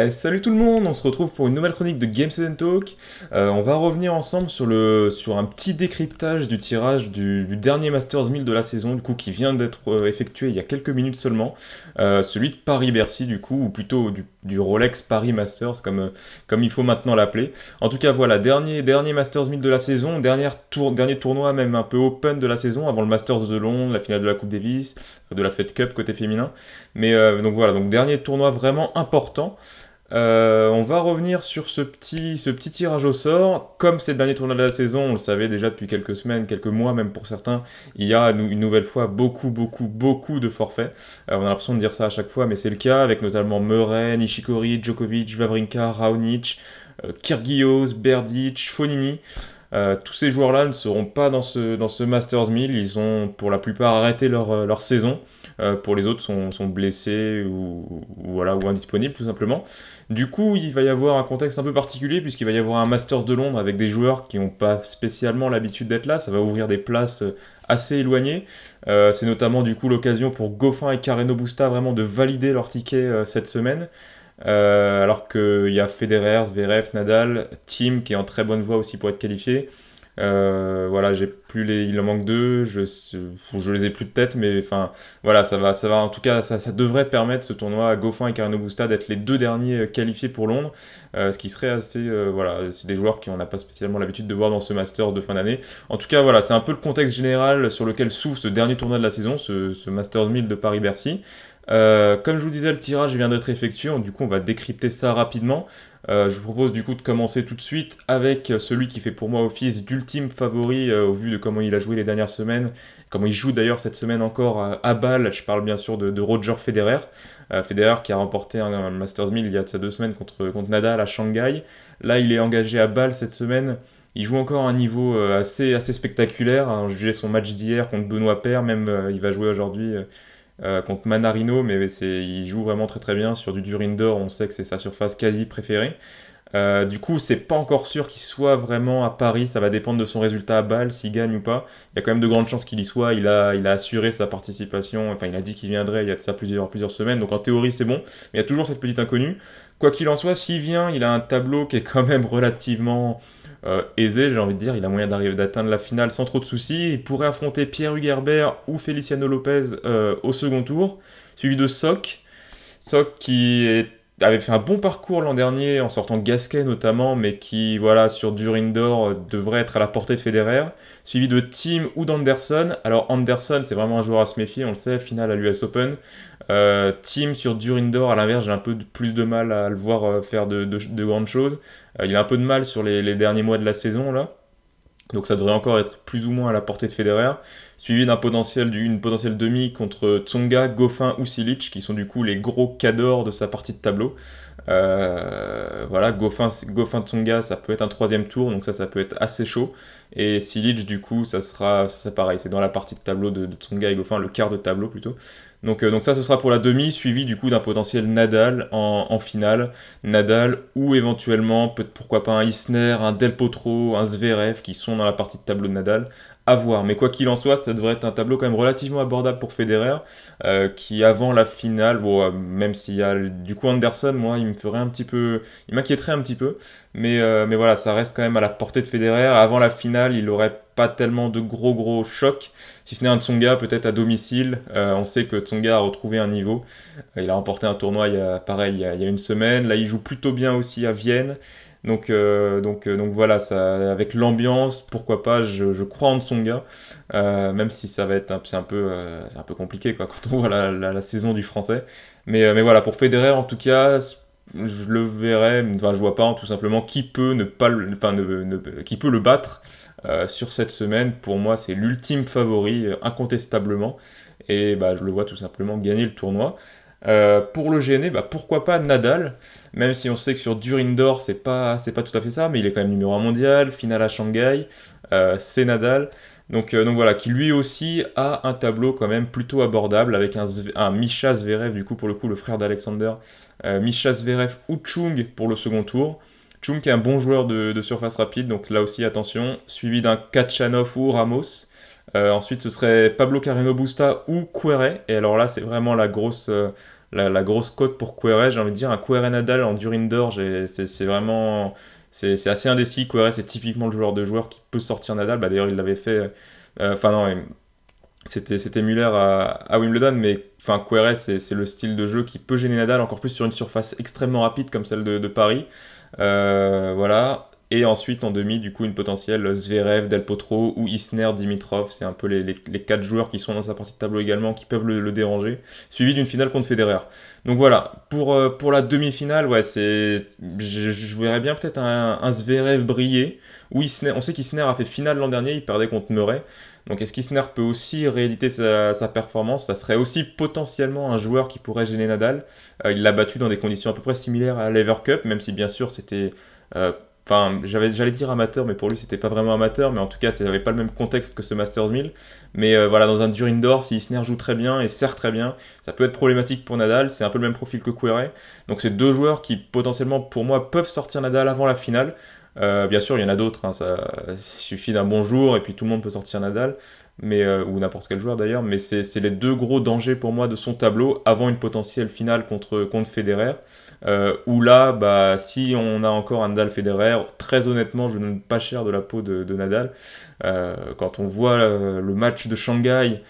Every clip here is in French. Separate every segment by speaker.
Speaker 1: Eh, salut tout le monde, on se retrouve pour une nouvelle chronique de Games and Talk. Euh, on va revenir ensemble sur, le, sur un petit décryptage du tirage du, dernier Masters 1000 de la saison, du coup qui vient d'être euh, effectué il y a quelques minutes seulement. Euh, celui de Paris-Bercy du coup, ou plutôt du, Rolex Paris Masters comme, comme il faut maintenant l'appeler. En tout cas voilà, dernier, dernier Masters 1000 de la saison, tour, dernier tournoi même un peu open de la saison, avant le Masters de Londres, la finale de la Coupe Davis, de la Fed Cup côté féminin. Mais donc voilà, donc dernier tournoi vraiment important. Euh, on va revenir sur ce petit, ce petit tirage au sort. Comme c'est le dernier tournoi de la saison, on le savait déjà depuis quelques semaines, quelques mois même pour certains, il y a une nouvelle fois beaucoup, beaucoup, beaucoup de forfaits. Euh, on a l'impression de dire ça à chaque fois, mais c'est le cas avec notamment Murray, Nishikori, Djokovic, Vavrinka, Raonic, euh, Kyrgios, Berdic, Fonini. Euh, tous ces joueurs-là ne seront pas dans ce, Masters 1000. Ils ont pour la plupart arrêté leur, euh, saison. Euh, pour les autres, sont, sont blessés ou, voilà, ou indisponibles tout simplement. Du coup, il va y avoir un contexte un peu particulier puisqu'il va y avoir un Masters de Londres avec des joueurs qui n'ont pas spécialement l'habitude d'être là. Ça va ouvrir des places assez éloignées. C'est notamment du coup l'occasion pour Goffin et Carreno Busta vraiment de valider leur ticket cette semaine. Euh, alors qu'il y a Federer, Zverev, Nadal, Tim qui est en très bonne voie aussi pour être qualifié. Euh, voilà, j'ai plus les, il en manque deux, je, je les ai plus de tête, mais enfin, voilà, ça va, ça va. En tout cas, ça, devrait permettre ce tournoi à Goffin et Carino Busta d'être les deux derniers euh, qualifiés pour Londres, ce qui serait assez, voilà, c'est des joueurs qui on n'a pas spécialement l'habitude de voir dans ce Masters de fin d'année. En tout cas, voilà, c'est un peu le contexte général sur lequel s'ouvre ce dernier tournoi de la saison, ce, ce Masters 1000 de Paris-Bercy. Euh, comme je vous disais, le tirage vient d'être effectué, du coup on va décrypter ça rapidement. Euh, je vous propose du coup de commencer tout de suite avec celui qui fait pour moi office d'ultime favori euh, au vu de comment il a joué les dernières semaines, comment il joue d'ailleurs cette semaine encore à, balle, Bâle, je parle bien sûr de, Roger Federer. Federer qui a remporté un, Masters 1000 il y a de ça deux semaines contre, Nadal à Shanghai. Là il est engagé à Bâle cette semaine. Il joue encore un niveau assez, spectaculaire. Hein. son match d'hier contre Benoît Paire, même il va jouer aujourd'hui euh, contre Manarino, mais il joue vraiment très très bien. Sur du Durindor, on sait que c'est sa surface quasi préférée. Euh, du coup, c'est pas encore sûr qu'il soit vraiment à Paris. Ça va dépendre de son résultat à Bâle, s'il gagne ou pas. Il y a quand même de grandes chances qu'il y soit. Il a, il a assuré sa participation. Enfin, il a dit qu'il viendrait il y a de ça plusieurs, plusieurs semaines. Donc en théorie, c'est bon. Mais il y a toujours cette petite inconnue. Quoi qu'il en soit, s'il vient, il a un tableau qui est quand même relativement euh, aisé, j'ai envie de dire. Il a moyen d'arriver d'atteindre la finale sans trop de soucis. Il pourrait affronter Pierre Hugerbert ou Feliciano Lopez euh, au second tour, suivi de soc soc qui est avait fait un bon parcours l'an dernier en sortant Gasquet notamment, mais qui, voilà, sur Durindor euh, devrait être à la portée de Federer, suivi de Tim ou d'Anderson. Alors Anderson, c'est vraiment un joueur à se méfier, on le sait, finale à l'US Open. Euh, Tim sur Durindor, à l'inverse, j'ai un peu plus de mal à le voir euh, faire de, de, grandes choses. Euh, il a un peu de mal sur les derniers mois de la saison, là. Donc ça devrait encore être plus ou moins à la portée de Federer, suivi d'un potentiel d'une potentielle demi contre Tsonga, Goffin ou Silic, qui sont du coup les gros cadors de sa partie de tableau. Euh, voilà, Goffin, Tsonga, ça peut être un troisième tour, donc ça, ça peut être assez chaud. Et Silic, du coup, ça sera, ça, pareil, c'est dans la partie de tableau de, Tsonga et Goffin, le quart de tableau plutôt. Donc, euh, donc ça, ce sera pour la demi, suivi du coup d'un potentiel Nadal en, finale. Nadal ou éventuellement, peut pourquoi pas un Isner, un Del Potro, un Zverev qui sont dans la partie de tableau de Nadal, voir. Mais quoi qu'il en soit, ça devrait être un tableau quand même relativement abordable pour Federer, euh, qui avant la finale, bon, euh, même s'il y a du coup Anderson, moi, il me ferait un petit peu, il m'inquiéterait un petit peu, mais, euh, mais voilà, ça reste quand même à la portée de Federer. Avant la finale, il n'aurait pas tellement de gros gros chocs, si ce n'est un Tsonga peut-être à domicile. on sait que Tsonga a retrouvé un niveau. il a remporté un tournoi, il pareil, il y a une semaine. Là, il joue plutôt bien aussi à Vienne. Donc, euh, donc, euh, donc voilà, ça, avec l'ambiance, pourquoi pas, je, crois en Tsonga, euh, même si ça va être un, peu, euh, un peu compliqué quoi, quand on voit la, saison du français. Mais, mais voilà, pour Federer en tout cas, je le verrai, enfin je vois pas hein, tout simplement qui peut ne pas, le, qui peut le battre sur cette semaine. Pour moi, c'est l'ultime favori, incontestablement, et bah, je le vois tout simplement gagner le tournoi. Euh, pour le gêner, bah, pourquoi pas Nadal, même si on sait que sur Durindor c'est pas, pas tout à fait ça, mais il est quand même numéro 1 mondial, finale à Shanghai, euh, c'est Nadal. Euh, donc, voilà, qui lui aussi a un tableau quand même plutôt abordable avec un, Misha Zverev, du coup pour le coup le frère d'Alexander, Misha Zverev ou Chung pour le second tour. Chung qui est un bon joueur de surface rapide, donc là aussi attention, suivi d'un Kachanov ou Ramos. Euh, ensuite, ce serait Pablo Carreno Busta ou Cuevas Et alors là, c'est vraiment la grosse, euh, la, grosse cote pour Cuevas J'ai envie de dire un Cuevas Nadal en Durin C'est vraiment, c'est assez indécis. Cuevas c'est typiquement le joueur de joueur qui peut sortir Nadal. Bah, d'ailleurs, il l'avait fait. Euh, enfin non, c'était c'était Muller à, Wimbledon, mais enfin c'est le style de jeu qui peut gêner Nadal encore plus sur une surface extrêmement rapide comme celle de, de Paris. voilà. Et ensuite, en demi, du coup, une potentielle Zverev, Del Potro ou Isner, Dimitrov. C'est un peu les, quatre joueurs qui sont dans sa partie de tableau également, qui peuvent le, déranger. Suivi d'une finale contre Federer. Donc voilà, pour, euh, pour la demi-finale, ouais, c'est, je, verrais bien peut-être un, Zverev briller. Ou Isner, on sait qu'Isner a fait finale l'an dernier, il perdait contre Murray. Donc est-ce qu'Isner peut aussi rééditer sa, performance Ça serait aussi potentiellement un joueur qui pourrait gêner Nadal. Euh, il l'a battu dans des conditions à peu près similaires à l'Ever Cup, même si bien sûr c'était... Euh, Enfin, j'allais dire amateur, mais pour lui, c'était pas vraiment amateur, mais en tout cas, ça n'avait pas le même contexte que ce Masters 1000. Mais euh, voilà, dans un dur indoor, si Isner joue très bien et sert très bien, ça peut être problématique pour Nadal. C'est un peu le même profil que Querrey. Donc, c'est deux joueurs qui, potentiellement, pour moi, peuvent sortir Nadal avant la finale. Euh, bien sûr, il y en a d'autres. Hein, ça, il suffit d'un bonjour et puis tout le monde peut sortir Nadal. Mais, euh, ou n'importe quel joueur d'ailleurs, mais c'est les deux gros dangers pour moi de son tableau avant une potentielle finale contre, contre Federer, euh, où là, bah, si on a encore un Nadal Federer, très honnêtement, je ne donne pas cher de la peau de, Nadal. Euh, quand on voit le match de Shanghai,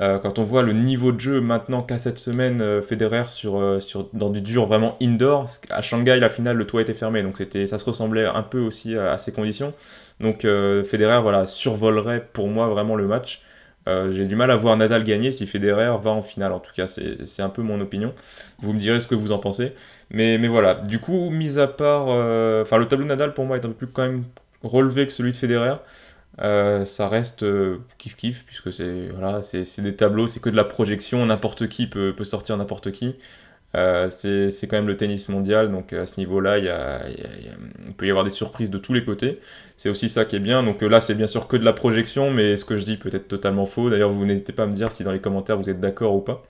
Speaker 1: euh, quand on voit le niveau de jeu maintenant qu'à cette semaine euh, Federer euh, sur, dans du dur vraiment indoor, à Shanghai, la finale, le toit était fermé, donc c'était, ça se ressemblait un peu aussi à, ces conditions. Donc Federer voilà, survolerait pour moi vraiment le match. j'ai du mal à voir Nadal gagner si Federer va en finale. En tout cas, c'est un peu mon opinion. Vous me direz ce que vous en pensez. Mais, voilà, du coup, mis à part. Enfin, le tableau de Nadal pour moi est un peu plus quand même relevé que celui de Federer. Euh, ça reste euh, kiff kiff puisque c'est voilà, des tableaux, c'est que de la projection, n'importe qui peut, peut sortir n'importe qui. Euh, c'est quand même le tennis mondial, donc à ce niveau-là, il, peut y avoir des surprises de tous les côtés. C'est aussi ça qui est bien. Donc là, c'est bien sûr que de la projection, mais ce que je dis peut être totalement faux. D'ailleurs, vous n'hésitez pas à me dire si dans les commentaires vous êtes d'accord ou pas.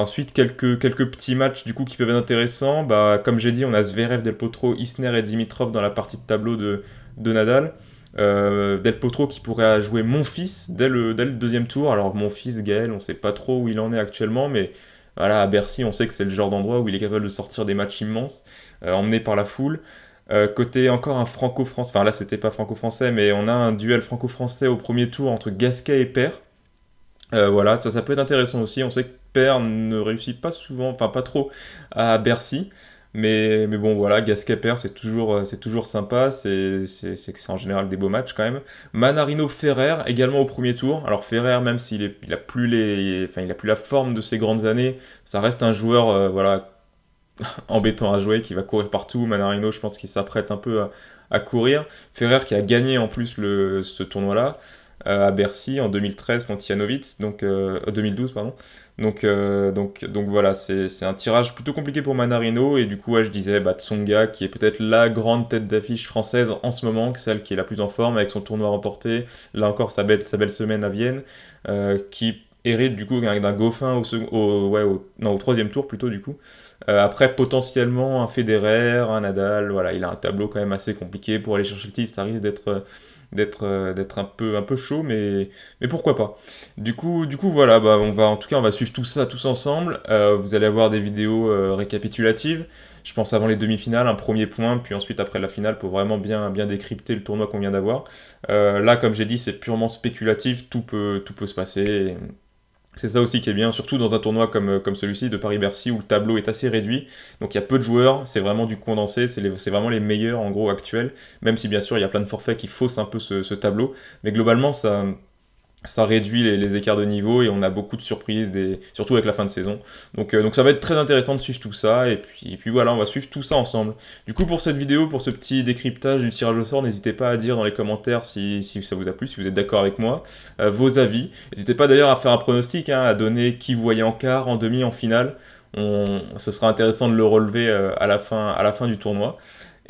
Speaker 1: ensuite, quelques, quelques petits matchs du coup qui peuvent être intéressants. Bah, comme j'ai dit, on a Zverev, Del Potro, Isner et Dimitrov dans la partie de tableau de, de Nadal. Euh, Del Potro qui pourrait jouer mon fils dès le, deuxième tour. Alors mon fils Gaël, on sait pas trop où il en est actuellement, mais voilà, à Bercy, on sait que c'est le genre d'endroit où il est capable de sortir des matchs immenses, euh, emmené par la foule. Euh, côté encore un franco-français, enfin là c'était pas franco-français, mais on a un duel franco-français au premier tour entre Gasquet et Père. voilà, ça, ça peut être intéressant aussi. On sait que Père ne réussit pas souvent, enfin pas trop, à Bercy. Mais, bon, voilà, Gascaper, c'est toujours, euh, c'est toujours sympa. C'est, c'est, c'est, en général des beaux matchs quand même. Manarino Ferrer, également au premier tour. Alors Ferrer, même s'il n'a plus enfin, il a plus la forme de ses grandes années, ça reste un joueur euh, voilà, embêtant à jouer, qui va courir partout. Manarino, je pense qu'il s'apprête un peu à, courir. Ferrer qui a gagné en plus ce tournoi-là. Euh, à Bercy en 2013 contre Janovic, donc 2012 euh, euh, pardon. Donc, donc, donc voilà, c'est un tirage plutôt compliqué pour Manarino et du coup je disais bah, Tsonga qui est peut-être la grande tête d'affiche française en ce moment, celle qui est la plus en forme avec son tournoi remporté, là encore sa belle, sa belle semaine à Vienne, qui hérite du coup d'un Goffin au, ouais, non, au troisième tour plutôt du coup. après potentiellement un Federer, un Nadal, voilà, il a un tableau quand même assez compliqué pour aller chercher le titre, ça risque d'être d'être euh, d'être un peu un peu chaud, mais mais pourquoi pas. Du coup, du coup voilà, bah on va en tout cas on va suivre tout ça tous ensemble. Euh, vous allez avoir des vidéos euh, récapitulatives je pense avant les demi-finales, un premier point, puis ensuite après la finale pour vraiment bien, bien décrypter le tournoi qu'on vient d'avoir. là, comme j'ai dit, c'est purement spéculatif, tout peut, tout peut se passer. C'est ça aussi qui est bien, surtout dans un tournoi euh, comme, celui-ci de Paris-Bercy où le tableau est assez réduit. Donc il y a peu de joueurs, c'est vraiment du condensé, c'est vraiment les meilleurs en gros actuels, même si bien sûr il y a plein de forfaits qui faussent un peu ce tableau. Mais globalement, ça, ça réduit les, écarts de niveau et on a beaucoup de surprises, surtout avec la fin de saison. Donc, euh, donc ça va être très intéressant de suivre tout ça et puis, puis voilà, on va suivre tout ça ensemble. Du coup pour cette vidéo, pour ce petit décryptage du tirage au sort, n'hésitez pas à dire dans les commentaires si, ça vous a plu, si vous êtes d'accord avec moi, euh, vos avis. N'hésitez pas d'ailleurs à faire un pronostic, hein, à donner qui vous voyez en quart, en demi, en finale. On, ce sera intéressant de le relever euh, à la fin, à la fin du tournoi.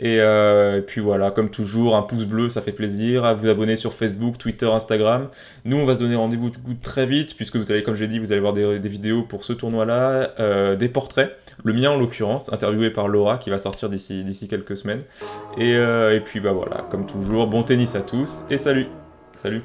Speaker 1: Euh, et, puis voilà, comme toujours, un pouce bleu, ça fait plaisir. À vous abonner sur Facebook, Twitter, Instagram. Nous, on va se donner rendez-vous très vite, puisque vous allez, comme j'ai dit, vous allez voir des, vidéos pour ce tournoi-là, euh, des portraits. Le mien, en l'occurrence, interviewé par Laura, qui va sortir d'ici quelques semaines. Et, euh, et puis, bah voilà, comme toujours, bon tennis à tous et salut Salut